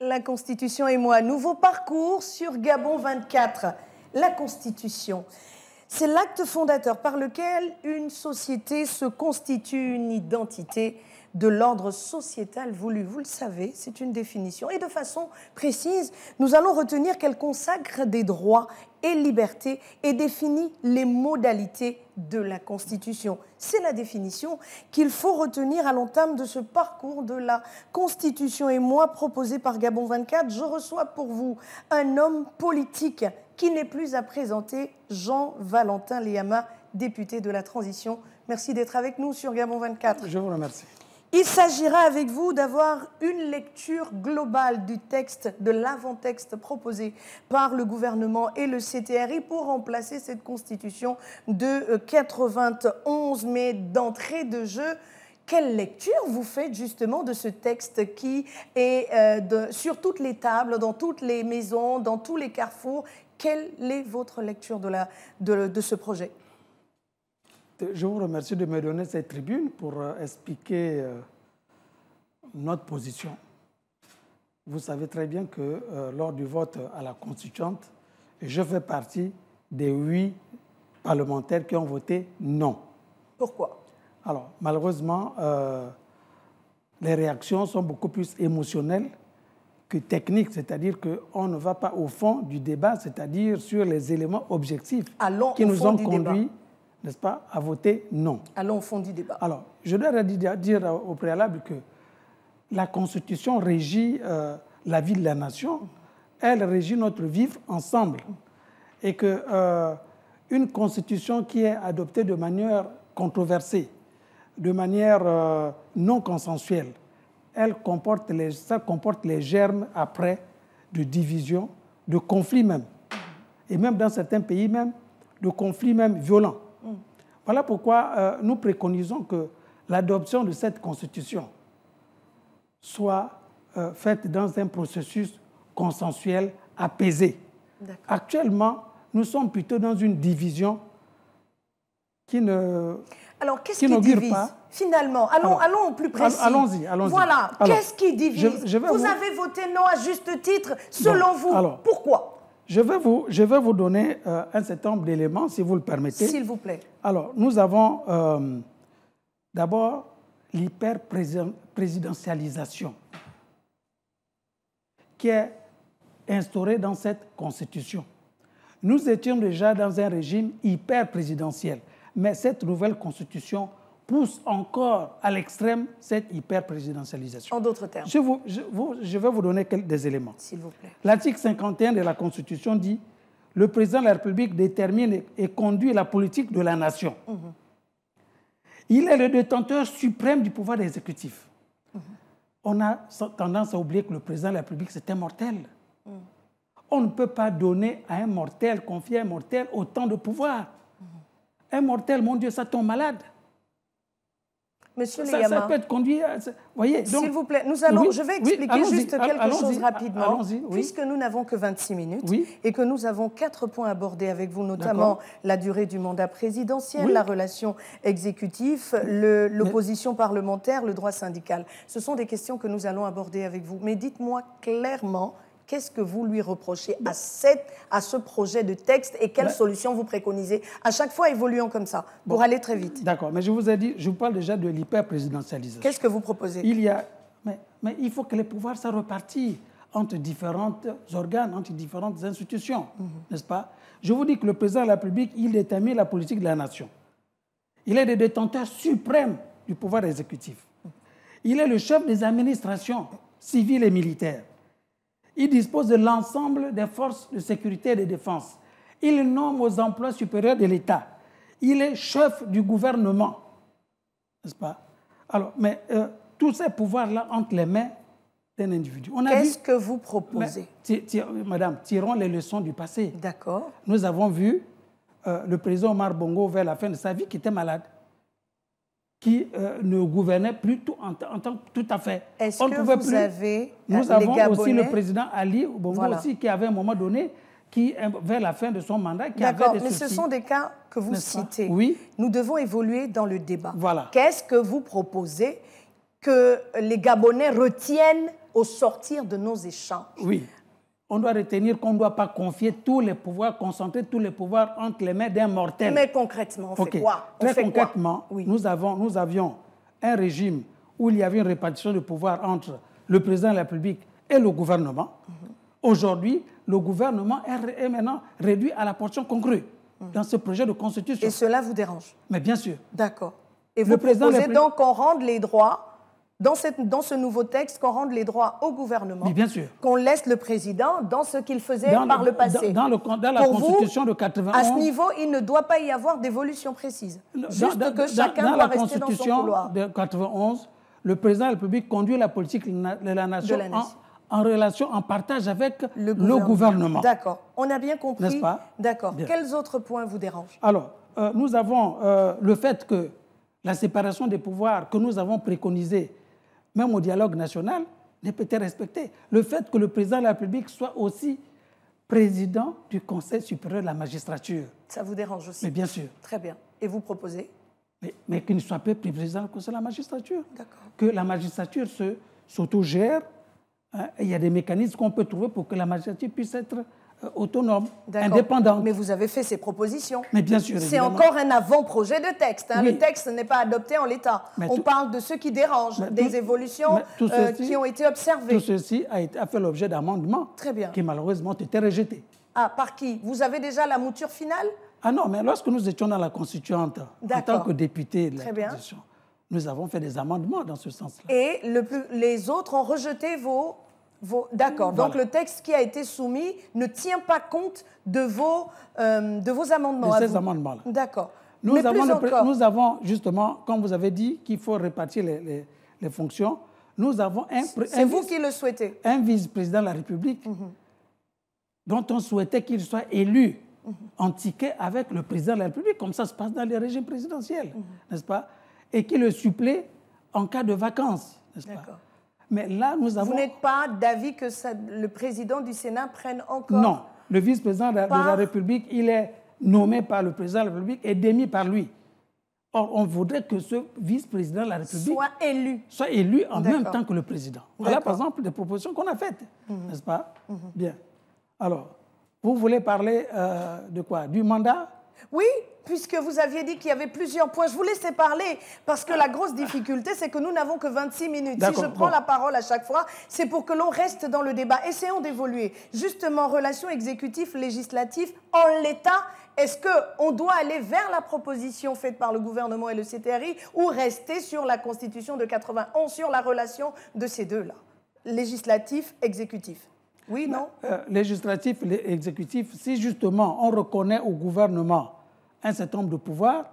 La Constitution et moi, nouveau parcours sur Gabon 24. La Constitution, c'est l'acte fondateur par lequel une société se constitue une identité de l'ordre sociétal voulu. Vous le savez, c'est une définition. Et de façon précise, nous allons retenir qu'elle consacre des droits et libertés et définit les modalités de la Constitution. C'est la définition qu'il faut retenir à l'entame de ce parcours de la Constitution. Et moi, proposé par Gabon 24, je reçois pour vous un homme politique qui n'est plus à présenter, Jean-Valentin Liama, député de la Transition. Merci d'être avec nous sur Gabon 24. Je vous remercie. Il s'agira avec vous d'avoir une lecture globale du texte, de l'avant-texte proposé par le gouvernement et le CTRI pour remplacer cette constitution de 91. Euh, Mais d'entrée de jeu, quelle lecture vous faites justement de ce texte qui est euh, sur toutes les tables, dans toutes les maisons, dans tous les carrefours Quelle est votre lecture de ce projet je vous remercie de me donner cette tribune pour euh, expliquer euh, notre position. Vous savez très bien que euh, lors du vote à la constituante, je fais partie des huit parlementaires qui ont voté non. Pourquoi Alors, malheureusement, les réactions sont beaucoup plus émotionnelles que techniques, c'est-à-dire qu'on ne va pas au fond du débat, c'est-à-dire sur les éléments objectifs qui nous ont conduits n'est-ce pas, à voter non. Allons au fond du débat. Alors, je dois dire au préalable que la Constitution régit euh, la vie de la nation, elle régit notre vivre ensemble, et que euh, une Constitution qui est adoptée de manière controversée, de manière euh, non consensuelle, elle comporte les, ça comporte les germes après de division, de conflits même, et même dans certains pays même, de conflits même violents. Voilà pourquoi euh, nous préconisons que l'adoption de cette constitution soit euh, faite dans un processus consensuel apaisé. Actuellement, nous sommes plutôt dans une division qui ne alors, qu'est-ce qui, divise Finalement, allons, allons au plus précis. Allons-y, allons-y. Voilà, qu'est-ce qui divise vous... avez voté non à juste titre, selon vous. Alors, Pourquoi je vais vous, donner euh, un certain nombre d'éléments, si vous le permettez. S'il vous plaît. Alors, nous avons euh, d'abord l'hyper-présidentialisation qui est instaurée dans cette constitution. Nous étions déjà dans un régime hyper-présidentiel, mais cette nouvelle constitution pousse encore à l'extrême cette hyper-présidentialisation. En d'autres termes. Je, vais vous donner des éléments. S'il vous plaît. L'article 51 de la Constitution dit le président de la République détermine et conduit la politique de la nation. Mm-hmm. Il est le détenteur suprême du pouvoir exécutif. Mm-hmm. On a tendance à oublier que le président de la République, c'est un mortel. Mm. On ne peut pas donner à un mortel, confier à un mortel autant de pouvoir. Mm-hmm. Un mortel, mon Dieu, ça tombe malade. Monsieur ça, peut être conduit à... S'il vous plaît, nous allons, je vais expliquer juste quelque chose rapidement, puisque nous n'avons que 26 minutes et que nous avons quatre points abordés avec vous, notamment la durée du mandat présidentiel, la relation exécutive, l'opposition parlementaire, le droit syndical. Ce sont des questions que nous allons aborder avec vous. Mais dites-moi clairement Qu'est-ce que vous lui reprochez à, cette, à ce projet de texte et quelles solutions vous préconisez À chaque fois évoluant comme ça, pour aller très vite. D'accord, mais je vous ai dit, je vous parle déjà de l'hyper-présidentialisation. Qu'est-ce que vous proposez Il y a... Mais, il faut que les pouvoirs soient repartis entre différents organes, entre différentes institutions, mhm. n'est-ce pas Je vous dis que le président de la République, il détermine la politique de la nation. Il est le détenteur suprême du pouvoir exécutif. Mhm. Il est le chef des administrations civiles et militaires. Il dispose de l'ensemble des forces de sécurité et de défense. Il nomme aux emplois supérieurs de l'État. Il est chef du gouvernement. N'est-ce pas Alors, mais euh, tous ces pouvoirs-là entre les mains d'un individu. Qu'est-ce que vous proposez Madame, tirons les leçons du passé. D'accord. Nous avons vu euh, le président Omar Bongo vers la fin de sa vie qui était malade qui euh, ne gouvernait plus tout, en, tout à fait. Est-ce que vous vous euh, les avez Nous avons aussi le président Ali qui avait un moment donné qui, euh, vers la fin de son mandat, qui avait des mais ce sont des cas que vous citez. Oui. Nous devons évoluer dans le débat. Voilà. Qu'est-ce que vous proposez que les Gabonais retiennent au sortir de nos échanges oui on doit retenir qu'on ne doit pas confier tous les pouvoirs, concentrer tous les pouvoirs entre les mains d'un mortel. Mais concrètement, on quoi Très concrètement, nous, avons, nous avions un régime où il y avait une répartition de pouvoir entre le président de la République et le gouvernement. Mhm. Aujourd'hui, le gouvernement est, maintenant réduit à la portion congrue mhm. dans ce projet de constitution. Et cela vous dérange Mais bien sûr. D'accord. Et vous le président proposez donc qu'on rende les droits dans, cette, dans, ce nouveau texte qu'on rende les droits au gouvernement, qu'on laisse le président dans ce qu'il faisait par le, passé. Dans, le, la Constitution de 91. À ce niveau, il ne doit pas y avoir d'évolution précise. Juste que chacun doit rester dans son couloir. De 91, le président de la République conduit la politique de la nation, En, relation, en partage avec le gouvernement. D'accord. On a bien compris. pas D'accord. Quels autres points vous dérangent Alors, euh, nous avons euh, le fait que la séparation des pouvoirs que nous avons préconisée même au dialogue national, ne peut être respecté. Le fait que le président de la République soit aussi président du Conseil supérieur de la magistrature. Ça vous dérange aussi Mais bien sûr. Très bien. Et vous proposez Mais, qu'il ne soit pas président du Conseil de la magistrature. D'accord. Que la magistrature s'autogère. gère hein, il y a des mécanismes qu'on peut trouver pour que la magistrature puisse être euh, autonome, indépendante. Mais vous avez fait ces propositions. Mais bien sûr. C'est encore un avant-projet de texte. Hein. Le texte n'est pas adopté en l'état. On parle de ceux qui dérangent, des évolutions euh, qui ont été observées. Tout ceci a, été, fait l'objet d'amendements qui malheureusement ont été rejetés. Ah, par qui Vous avez déjà la mouture finale Ah non, mais lorsque nous étions dans la constituante, en tant que député de la nous avons fait des amendements dans ce sens-là. Et le les autres ont rejeté vos D'accord. Donc le texte qui a été soumis ne tient pas compte de vos, euh, de vos amendements. De ces amendements-là. D'accord. Nous, avons justement, comme vous avez dit, qu'il faut répartir les, fonctions. Nous avons un. vice, Un vice-président de la République mhm. dont on souhaitait qu'il soit élu mhm. en ticket avec le président de la République, comme ça se passe dans les régimes présidentiels, mhm. n'est-ce pas Et qui le supplée en cas de vacances, n'est-ce pas mais là, nous avons. Vous n'êtes pas d'avis que le président du Sénat prenne encore. Non, le vice-président de, la République, il est nommé par le président de la République et démis par lui. Or, on voudrait que ce vice-président de la République soit élu, soit élu en même temps que le président. Voilà, par exemple, des propositions qu'on a faites, mhm. n'est-ce pas mhm. Bien. Alors, vous voulez parler euh, de quoi Du mandat oui, puisque vous aviez dit qu'il y avait plusieurs points. Je vous laissais parler parce que la grosse difficulté, c'est que nous n'avons que 26 minutes. Si je prends la parole à chaque fois, c'est pour que l'on reste dans le débat. Essayons d'évoluer. Justement, relation exécutive législatif en l'état, est-ce qu'on doit aller vers la proposition faite par le gouvernement et le CTRI ou rester sur la Constitution de 91, sur la relation de ces deux-là Législatif, exécutif oui, non. Euh, législatif, exécutif, si justement on reconnaît au gouvernement un certain nombre de pouvoirs,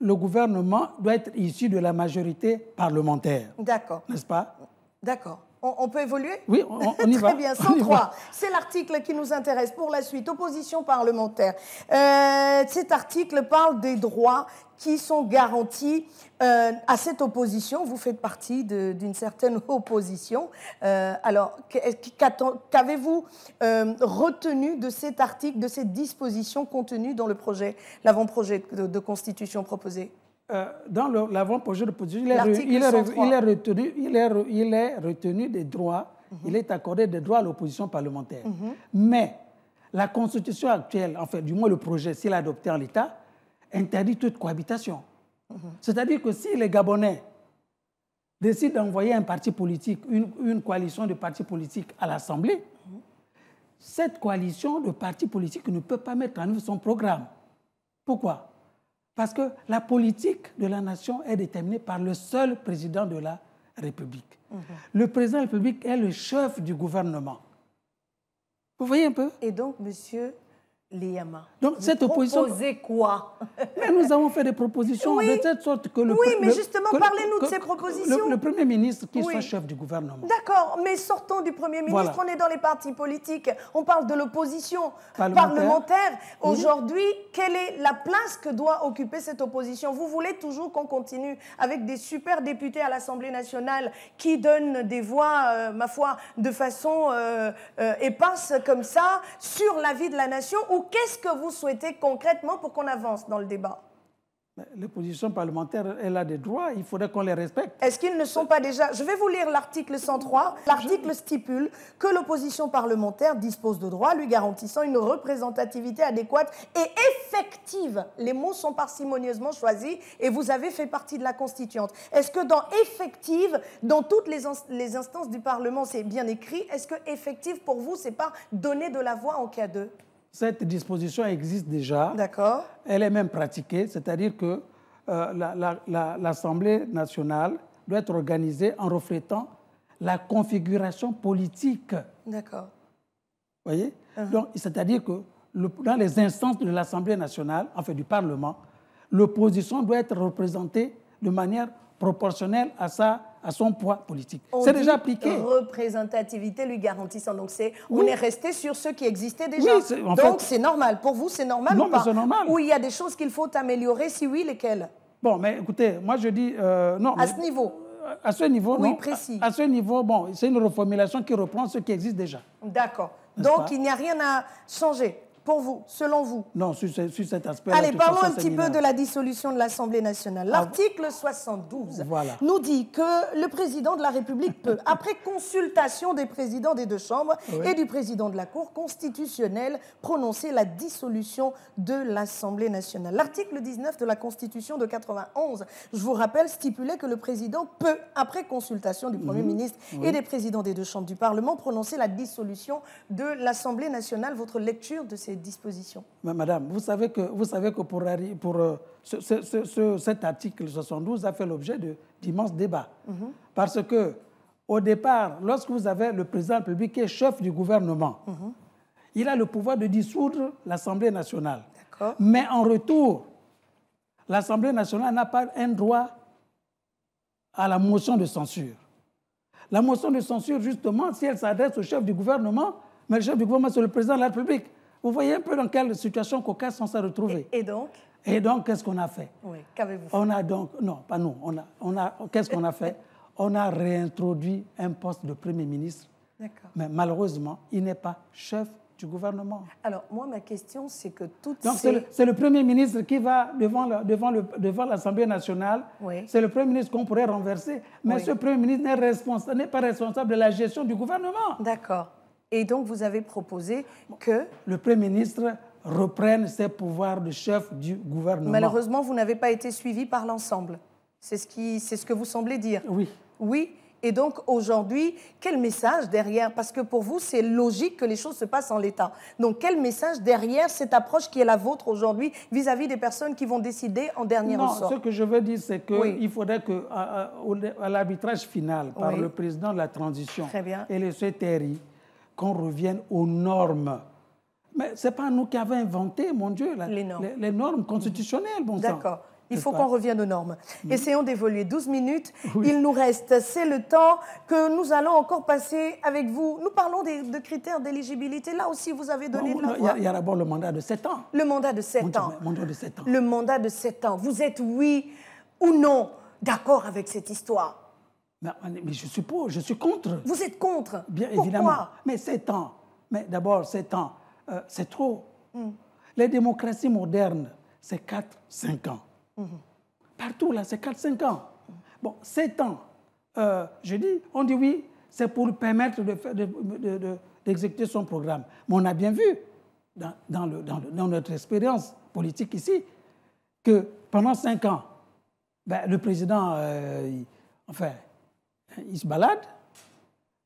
le gouvernement doit être issu de la majorité parlementaire. D'accord. N'est-ce pas D'accord. On, peut évoluer Oui, on, y va. Très bien, 103. C'est l'article qui nous intéresse pour la suite. Opposition parlementaire. Euh, cet article parle des droits qui sont garantis euh, à cette opposition. Vous faites partie d'une certaine opposition. Euh, alors, qu'avez-vous retenu de cet article, de cette disposition contenue dans le projet, l'avant-projet de, de constitution proposé euh, dans l'avant-projet de position, il est, retenu, des droits, mhm. il est accordé des droits à l'opposition parlementaire. Mhm. Mais la constitution actuelle, en fait, du moins le projet, s'il est adopté en l'État, interdit toute cohabitation. Mhm. C'est-à-dire que si les Gabonais décident d'envoyer un parti politique, une, une, coalition de partis politiques à l'Assemblée, cette coalition de partis politiques ne peut pas mettre en œuvre son programme. Pourquoi parce que la politique de la nation est déterminée par le seul président de la République. Mhm. Le président de la République est le chef du gouvernement. Vous voyez un peu Et donc, monsieur les Donc cette opposition. quoi Mais nous avons fait des propositions de telle sorte que le. Oui, mais justement, parlez-nous de ces propositions. Le, Premier ministre qui soit chef du gouvernement. D'accord, mais sortons du Premier ministre. On est dans les partis politiques. On parle de l'opposition parlementaire. Aujourd'hui, quelle est la place que doit occuper cette opposition Vous voulez toujours qu'on continue avec des super députés à l'Assemblée nationale qui donnent des voix, euh, ma foi, de façon euh, euh comme ça sur la vie de la nation qu'est-ce que vous souhaitez concrètement pour qu'on avance dans le débat L'opposition parlementaire, elle a des droits, il faudrait qu'on les respecte. Est-ce qu'ils ne sont pas déjà... Je vais vous lire l'article 103. L'article stipule que l'opposition parlementaire dispose de droits lui garantissant une représentativité adéquate et effective. Les mots sont parcimonieusement choisis et vous avez fait partie de la constituante. Est-ce que dans effective, dans toutes les, instances du Parlement, c'est bien écrit Est-ce que effective, pour vous, c'est pas donner de la voix en cas d'eux cette disposition existe déjà. D'accord. Elle est même pratiquée, c'est-à-dire que euh, l'Assemblée nationale doit être organisée en reflétant la configuration politique. D'accord. Vous voyez uh-huh. Donc, c'est-à-dire que le, dans les instances de l'Assemblée nationale, en fait du Parlement, l'opposition doit être représentée de manière proportionnelle à sa à son poids politique. C'est déjà appliqué. Représentativité lui garantissant. Donc c'est, on est resté sur ce qui existait déjà. Oui, Donc c'est normal. Pour vous, c'est normal ou pas mais normal. Ou il y a des choses qu'il faut améliorer, si oui, lesquelles Bon, mais écoutez, moi je dis euh, non. À ce niveau À ce niveau, oui, précis. À, ce niveau, bon, c'est une reformulation qui reprend ce qui existe déjà. D'accord. Donc il n'y a rien à changer. Pour vous, selon vous Non, sur, cet aspect Allez, parlons un petit peu de la dissolution de l'Assemblée nationale. Ah, L'article 72 nous dit que le président de la République peut, après consultation des présidents des deux chambres et du président de la Cour constitutionnelle, prononcer la dissolution de l'Assemblée nationale. L'article 19 de la Constitution de 91, je vous rappelle, stipulait que le président peut, après consultation du Premier mhm. ministre et des présidents des deux chambres du Parlement, prononcer la dissolution de l'Assemblée nationale. Votre lecture de ces disposition. Madame, vous savez que, vous savez que pour, pour euh, cet article 72 a fait l'objet d'immenses débats. Mhm. Parce que, au départ, lorsque vous avez le président public qui est chef du gouvernement, mhm. il a le pouvoir de dissoudre l'Assemblée nationale. Mais en retour, l'Assemblée nationale n'a pas un droit à la motion de censure. La motion de censure, justement, si elle s'adresse au chef du gouvernement, mais le chef du gouvernement, c'est le président de la République. Vous voyez un peu dans quelle situation cocasse on s'est retrouvé. Et, donc Et donc, qu'est-ce qu'on a fait Oui, qu'avez-vous fait On a donc, non, pas nous, on a, on a, qu'est-ce qu'on a fait On a réintroduit un poste de Premier ministre. D'accord. Mais malheureusement, il n'est pas chef du gouvernement. Alors, moi, ma question, c'est que tout Donc, c'est le, Premier ministre qui va devant, le, devant, le, devant l'Assemblée nationale. Oui. C'est le Premier ministre qu'on pourrait renverser. Mais ce Premier ministre responsable, n'est pas responsable de la gestion du gouvernement. D'accord. Et donc, vous avez proposé que... Le Premier ministre reprenne ses pouvoirs de chef du gouvernement. Malheureusement, vous n'avez pas été suivi par l'ensemble. C'est ce, que vous semblez dire. Oui. Oui. Et donc aujourd'hui, quel message derrière Parce que pour vous, c'est logique que les choses se passent en l'état. Donc quel message derrière cette approche qui est la vôtre aujourd'hui vis-à-vis des personnes qui vont décider en dernier non, Ce que je veux dire, c'est qu'il faudrait que à, l'arbitrage final par le président de la transition, et le CTRI, qu'on revienne aux normes. Mais ce n'est pas nous qui avons inventé, mon Dieu, les, normes. constitutionnelles, bon D'accord. Il faut qu'on revienne aux normes. Mm. Essayons d'évoluer. 12 minutes, il nous reste. C'est le temps que nous allons encore passer avec vous. Nous parlons de critères d'éligibilité. Là aussi, vous avez donné de la Il y a, d'abord le mandat de 7 ans. Le mandat de 7 ans. Mandat de 7 ans. Le mandat de 7 ans. Vous êtes oui ou non d'accord avec cette histoire mais je suis pour, je suis contre. Vous êtes contre Bien Pourquoi évidemment. Mais c'est ans. Mais d'abord, c'est ans. Euh, c'est trop. Hmm. Les démocraties modernes, c'est 4-5 ans. Hmm. Partout, là, c'est 4-5 ans. Bon, 7 ans. Euh, je dis, on dit oui, c'est pour permettre d'exécuter de, son programme. Mais on a bien vu, dans, notre expérience politique ici, que pendant 5 ans, ben, le président, euh, enfin, il se balade.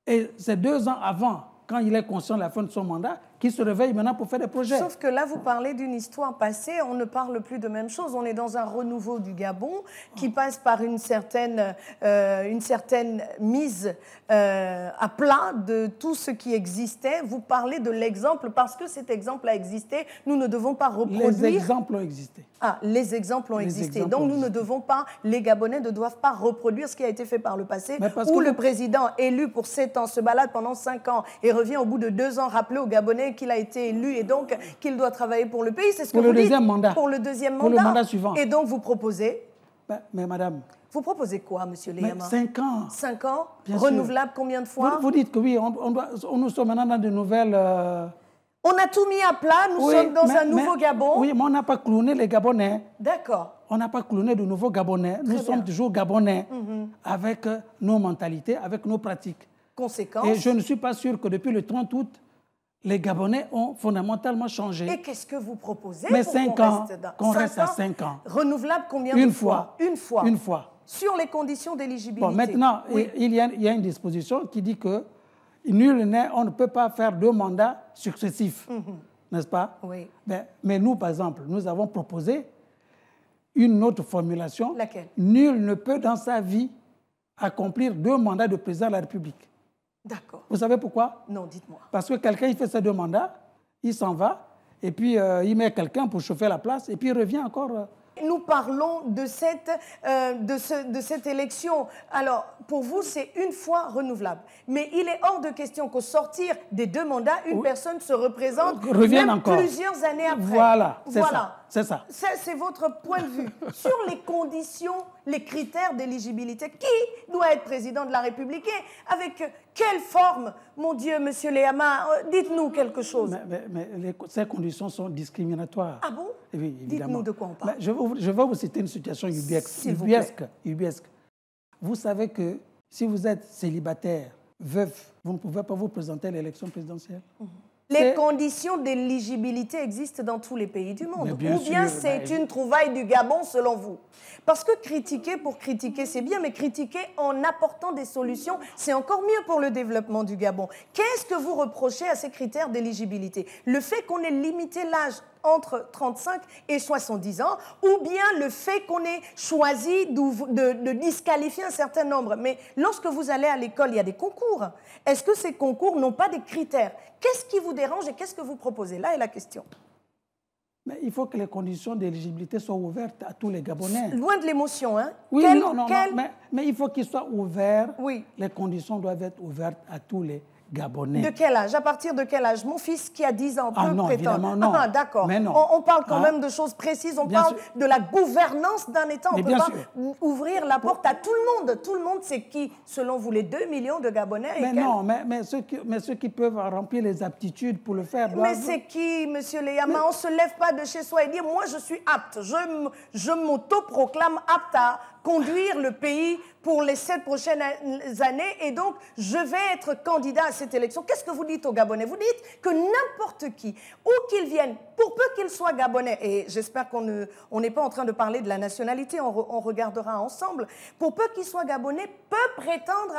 Et c'est deux ans avant, quand il est conscient de la fin de son mandat, qui se réveillent maintenant pour faire des projets. Sauf que là, vous parlez d'une histoire passée, on ne parle plus de même chose. On est dans un renouveau du Gabon qui ah. passe par une certaine, euh, une certaine mise euh, à plat de tout ce qui existait. Vous parlez de l'exemple parce que cet exemple a existé. Nous ne devons pas reproduire. Les exemples ont existé. Ah, les exemples ont existé. Donc nous ne devons pas, les Gabonais ne doivent pas reproduire ce qui a été fait par le passé, où le président élu pour 7 ans se balade pendant 5 ans et revient au bout de 2 ans rappeler aux Gabonais qu'il a été élu et donc qu'il doit travailler pour le pays. C'est ce pour que le vous deuxième Pour le deuxième mandat. Pour le mandat suivant. Et donc vous proposez ben, mais madame. Vous proposez quoi, monsieur Leyama Cinq ans. Cinq ans Renouvelable combien de fois vous, dites que oui, on, nous sommes maintenant dans de nouvelles. Euh, on a tout mis à plat, nous sommes dans un nouveau Gabon. Oui, mais on n'a pas cloné les Gabonais. D'accord. On n'a pas cloné de nouveaux Gabonais. nous sommes toujours Gabonais mm-hmm. avec nos mentalités, avec nos pratiques. Conséquence. Et je ne suis pas sûr que depuis le 30 août, les Gabonais ont fondamentalement changé. Et qu'est-ce que vous proposez Mais cinq ans, reste reste à 5 ans. Renouvelable combien Une de fois. fois Une fois. Une fois. Sur les conditions d'éligibilité. Bon, maintenant, il, y a, une disposition qui dit que nul n'est, on ne peut pas faire deux mandats successifs, mhm. n'est-ce pas Oui. Mais, ben, mais nous, par exemple, nous avons proposé une autre formulation. Laquelle Nul ne peut dans sa vie accomplir deux mandats de président de la République. D'accord. Vous savez pourquoi Non, dites-moi. Parce que quelqu'un, il fait ses deux mandats, il s'en va, et puis euh, il met quelqu'un pour chauffer la place, et puis il revient encore. Euh. Nous parlons de cette, euh, de, ce, de cette élection. Alors, pour vous, c'est une fois renouvelable. Mais il est hors de question qu'au sortir des deux mandats, une personne se représente même plusieurs années après. Voilà, c'est voilà. ça c'est ça. C'est votre point de vue sur les conditions, les critères d'éligibilité. Qui doit être président de la République et avec quelle forme Mon Dieu, Monsieur Léama, euh, dites-nous quelque chose. Mais, ces conditions sont discriminatoires. Ah bon eh Dites-nous de quoi on parle. Je vais, vous, je, citer une situation ubiesque. Vous, vous savez que si vous êtes célibataire, veuf, vous ne pouvez pas vous présenter à l'élection présidentielle. Mhm. Les conditions d'éligibilité existent dans tous les pays du monde. Ou bien c'est une trouvaille du Gabon selon vous Parce que critiquer pour critiquer, c'est bien, mais critiquer en apportant des solutions, c'est encore mieux pour le développement du Gabon. Qu'est-ce que vous reprochez à ces critères d'éligibilité Le fait qu'on ait limité l'âge entre 35 et 70 ans, ou bien le fait qu'on ait choisi de, de, disqualifier un certain nombre. Mais lorsque vous allez à l'école, il y a des concours. Est-ce que ces concours n'ont pas des critères Qu'est-ce qui vous dérange et qu'est-ce que vous proposez Là est la question. Mais il faut que les conditions d'éligibilité soient ouvertes à tous les Gabonais. Loin de l'émotion, hein Oui, non, non, mais, il faut qu'ils soient ouverts. Oui. Les conditions doivent être ouvertes à tous les Gabonais. De quel âge À partir de quel âge Mon fils qui a 10 ans ah peut ah non, Non. Ah, d'accord. On, on, parle quand hein? même de choses précises. On parle de la gouvernance d'un État. On peut pas ouvrir la porte à tout le monde. Tout le monde, c'est qui Selon vous, les 2 millions de Gabonais Mais non, mais, mais, ceux qui, mais ceux qui peuvent remplir les aptitudes pour le faire. Mais c'est qui, monsieur Leyama On ne se lève pas de chez soi et dit Moi, je suis apte. Je, je m'autoproclame apte à conduire le pays pour les sept prochaines années et donc je vais être candidat à cette élection. Qu'est-ce que vous dites aux Gabonais Vous dites que n'importe qui, où qu'il vienne, pour peu qu'il soit Gabonais, et j'espère qu'on n'est pas en train de parler de la nationalité, on, regardera ensemble, pour peu qu'il soit Gabonais, peut prétendre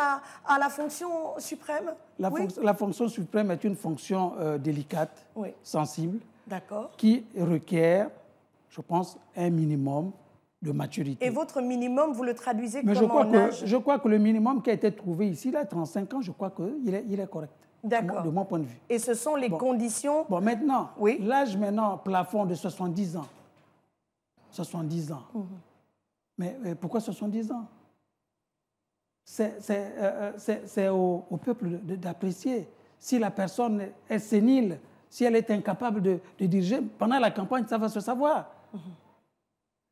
à, la fonction suprême la, la, fonction suprême est une fonction euh, délicate, sensible, qui requiert, je pense, un minimum de maturité. Et votre minimum, vous le traduisez comme un je crois, que, je crois que le minimum qui a été trouvé ici, là, 35 ans, je crois qu'il est, il est correct. D'accord. De mon point de vue. Et ce sont les conditions. Bon, maintenant, oui? l'âge maintenant plafond de 70 ans. 70 ans. Mhm. Mais, pourquoi 70 ans C'est euh, euh, au, peuple d'apprécier. Si la personne est sénile, si elle est incapable de, de diriger, pendant la campagne, ça va se savoir. Mhm.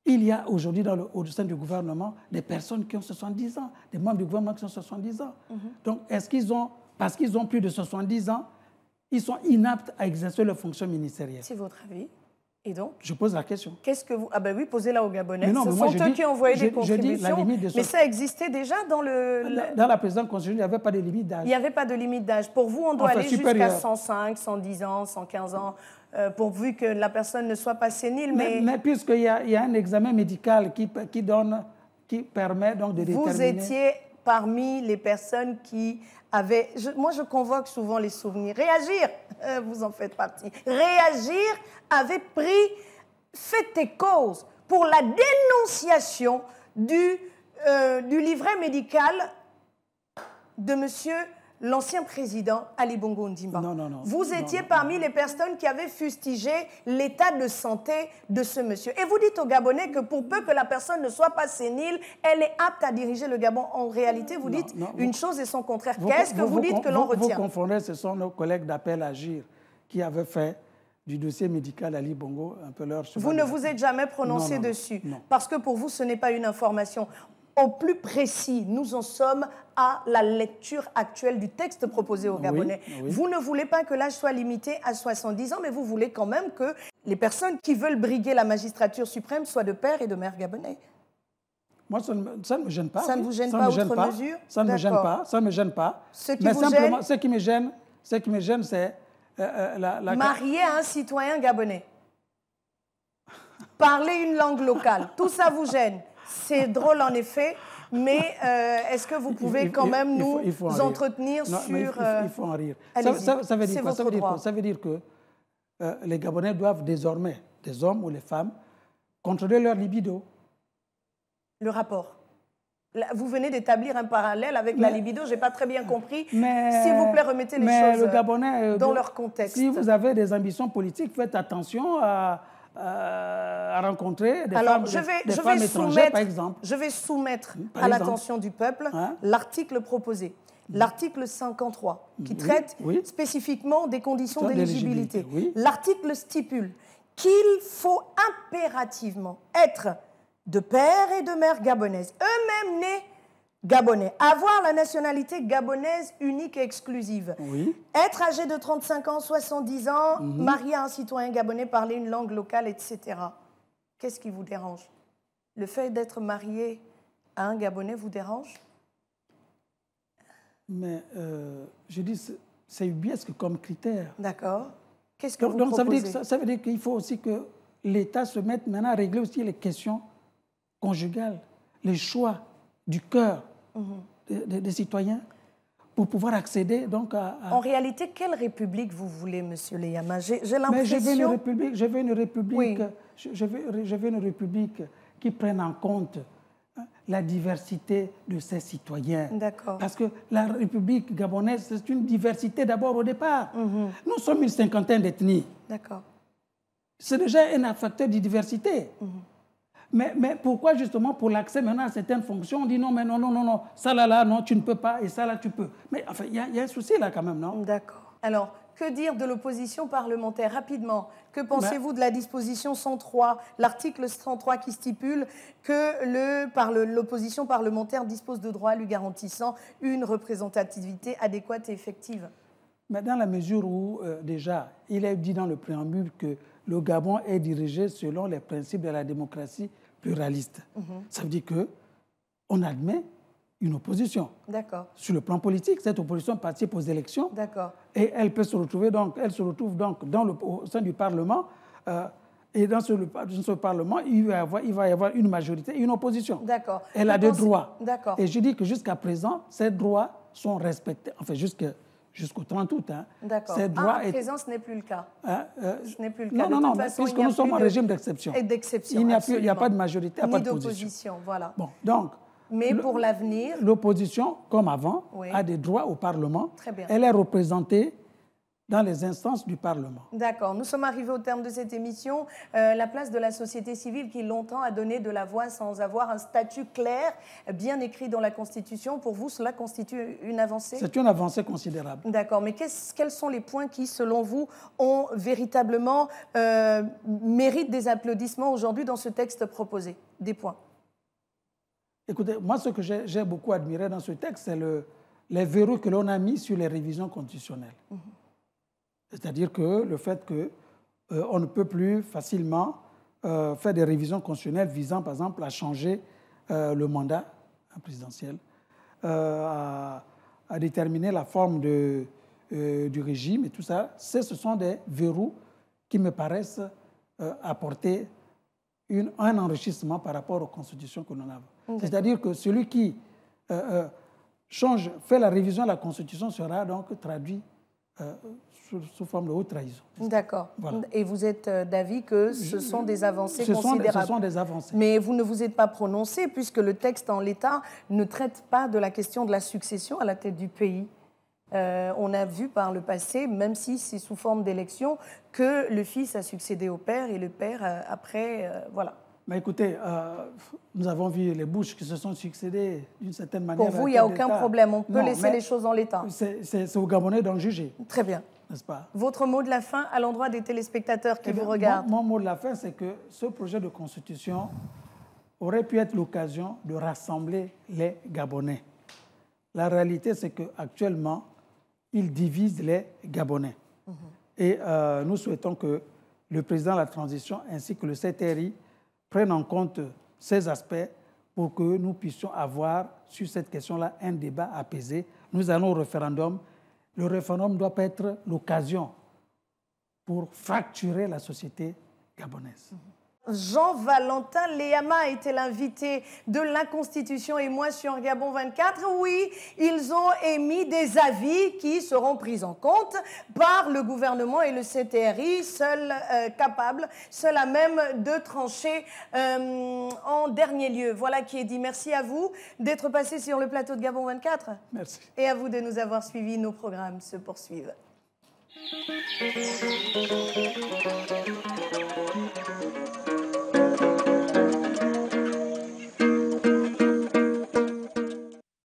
Il y a aujourd'hui au sein du gouvernement des personnes qui ont 70 ans, des membres du gouvernement qui ont 70 ans. Mhm. Donc, est-ce qu'ils ont, parce qu'ils ont plus de 70 ans, ils sont inaptes à exercer leur fonction ministérielle C'est votre avis et donc Je pose la question. Qu'est-ce que vous. Ah ben oui, posez-la aux Gabonais. Ce sont eux qui ont envoyé des contributions. mais ça existait déjà dans le. Dans, la, dans la il n'y avait pas de limite d'âge. Il n'y avait pas de limite d'âge. Pour vous, on doit aller jusqu'à 105, 110 ans, 115 ans. Euh, pourvu que la personne ne soit pas sénile. Mais, mais, puisqu'il y, a un examen médical qui, donne, qui permet donc de déterminer... Vous étiez parmi les personnes qui avaient... moi, je convoque souvent les souvenirs. Réagir, euh, vous en faites partie. Réagir avait pris fait et cause pour la dénonciation du, euh, du livret médical de monsieur l'ancien président Ali Bongo Ndimba. Non, Vous étiez parmi les personnes qui avaient fustigé l'état de santé de ce monsieur. Et vous dites aux Gabonais que pour peu que la personne ne soit pas sénile, elle est apte à diriger le Gabon. En réalité, vous dites une chose et son contraire. Qu'est-ce que vous, dites que l'on retient Vous confondez, ce sont nos collègues d'appel à agir qui avaient fait du dossier médical Ali Bongo, un peu leur Vous ne vous êtes jamais prononcé dessus, parce que pour vous, ce n'est pas une information au plus précis. Nous en sommes à la lecture actuelle du texte proposé aux Gabonais. Vous ne voulez pas que l'âge soit limité à 70 ans, mais vous voulez quand même que les personnes qui veulent briguer la magistrature suprême soient de père et de mère gabonais. Moi, ça ne, me gêne pas. Ça ne vous gêne pas, me gêne mesure Ça ne me gêne pas, ça me gêne pas. Ce qui ce qui me gêne, ce qui me gêne, c'est euh, euh, la, Marier un citoyen gabonais. Parler une langue locale, tout ça vous gêne. C'est drôle en effet, mais euh, est-ce que vous pouvez quand même nous entretenir sur... Il faut, rire. Ça, ça, veut dire que euh, les Gabonais doivent désormais, des hommes ou les femmes, contrôler leur libido. Le rapport vous venez d'établir un parallèle avec la libido, je n'ai pas très bien compris. S'il vous plaît, remettez les choses euh, dans leur contexte. Si vous avez des ambitions politiques, faites attention à, euh, à rencontrer des Alors, je vais, par exemple. Je vais soumettre à l'attention du peuple hein? l'article proposé l'article 53, qui traite spécifiquement des conditions d'éligibilité. L'article stipule qu'il faut impérativement être de père et de mère gabonaise, eux-mêmes nés Gabonais. Avoir la nationalité gabonaise unique et exclusive. Oui. Être âgé de 35 ans, 70 ans, mhm. marié à un citoyen gabonais, parler une langue locale, etc. Qu'est-ce qui vous dérange Le fait d'être marié à un Gabonais vous dérange Mais euh, je dis, c'est que comme critère. D'accord. Qu'est-ce que vous ça veut dire qu'il faut aussi que l'État se mette maintenant à régler aussi les questions conjugales, les choix du cœur mhm. des, citoyens pour pouvoir accéder donc à, En réalité, quelle république vous voulez, Monsieur Leyama J'ai l'impression... Mais je veux une république, je veux une république, je, une république qui prenne en compte hein, la diversité de ses citoyens. D'accord. Parce que la République gabonaise, c'est une diversité d'abord au départ. Mhm. Nous sommes une cinquantaine d'ethnies. D'accord. C'est déjà un facteur de diversité. Mhm. Mais, pourquoi justement pour l'accès maintenant à certaines fonctions, on dit non, mais non, non, non, non, ça là, là, non, tu ne peux pas et ça là, tu peux. Mais enfin, il y, a un souci là quand même, non D'accord. Alors, que dire de l'opposition parlementaire Rapidement, que ben pensez-vous de la disposition 103, l'article 103 qui stipule que l'opposition par parlementaire dispose de droits lui garantissant une représentativité adéquate et effective mais Dans la mesure où, euh, déjà, il est dit dans le préambule que le Gabon est dirigé selon les principes de la démocratie pluraliste. Mhm. Ça veut dire que on admet une opposition. D'accord. Sur le plan politique, cette opposition participe aux élections. D'accord. Et elle peut se retrouver donc, elle se retrouve donc dans le, au sein du Parlement. Euh, et dans ce, Parlement, il va, y avoir, il va y avoir une majorité et une opposition. D'accord. Elle a des droits. D'accord. Et je dis que jusqu'à présent, ces droits sont respectés. Enfin, jusqu'à jusqu'au 30 août. Hein. D'accord. Ces droits ah, à présent, ce n'est plus le cas. Hein, euh, ce n'est plus le cas. Non, non, non, parce puisque nous sommes en régime d'exception. d'exception. Il n'y a, plus, il a pas de majorité, Ni pas d'opposition. Voilà. Bon, donc. Mais pour l'avenir. L'opposition, comme avant, a des droits au Parlement. Très bien. Elle est représentée dans les instances du Parlement. D'accord. Nous sommes arrivés au terme de cette émission. Euh, la place de la société civile qui longtemps a donné de la voix sans avoir un statut clair, bien écrit dans la Constitution, pour vous, cela constitue une avancée C'est une avancée considérable. D'accord. Mais quels sont les points qui, selon vous, ont véritablement euh, des applaudissements aujourd'hui dans ce texte proposé Des points. Écoutez, moi, ce que j'ai beaucoup admiré dans ce texte, c'est le, les verrous que l'on a mis sur les révisions constitutionnelles. Mhm. C'est-à-dire que le fait qu'on euh, ne peut plus facilement euh, faire des révisions constitutionnelles visant, par exemple, à changer euh, le mandat présidentiel, à, déterminer la forme de, du régime et tout ça, ce sont des verrous qui me paraissent apporter un enrichissement par rapport aux constitutions que nous avons. C'est-à-dire que celui qui change, fait la révision de la constitution sera donc traduit euh, sous, forme de haute trahison. D'accord. Et vous êtes euh, d'avis que ce sont des avancées considérables Ce sont des avancées. Mais vous ne vous êtes pas prononcé puisque le texte en l'état ne traite pas de la question de la succession à la tête du pays. Euh, on a vu par le passé, même si c'est sous forme d'élection, que le fils a succédé au père et le père après, voilà. Mais bah, écoutez, euh, nous avons vu les bouches qui se sont succédées d'une certaine manière. Pour vous, il n'y a aucun problème. On peut laisser les choses en l'état. C'est aux Gabonais d'en juger. Très bien. N'est-ce pas Votre mot de la fin à l'endroit des téléspectateurs qui eh vous regardent. Mon, mot de la fin, c'est que ce projet de constitution aurait pu être l'occasion de rassembler les Gabonais. La réalité, c'est qu'actuellement, il divise les Gabonais. Mhm. Et euh, nous souhaitons que le président de la transition ainsi que le CTRI prennent en compte ces aspects pour que nous puissions avoir sur cette question-là un débat apaisé. Nous allons au référendum. Le référendum doit pas être l'occasion pour fracturer la société gabonaise. Jean-Valentin Léama était l'invité de l'Inconstitution et moi sur Gabon 24. Oui, ils ont émis des avis qui seront pris en compte par le gouvernement et le CTRI, seul euh, capable, capables, à même de trancher euh, en dernier lieu. Voilà qui est dit. Merci à vous d'être passé sur le plateau de Gabon 24. Merci. Et à vous de nous avoir suivis. Nos programmes se poursuivent.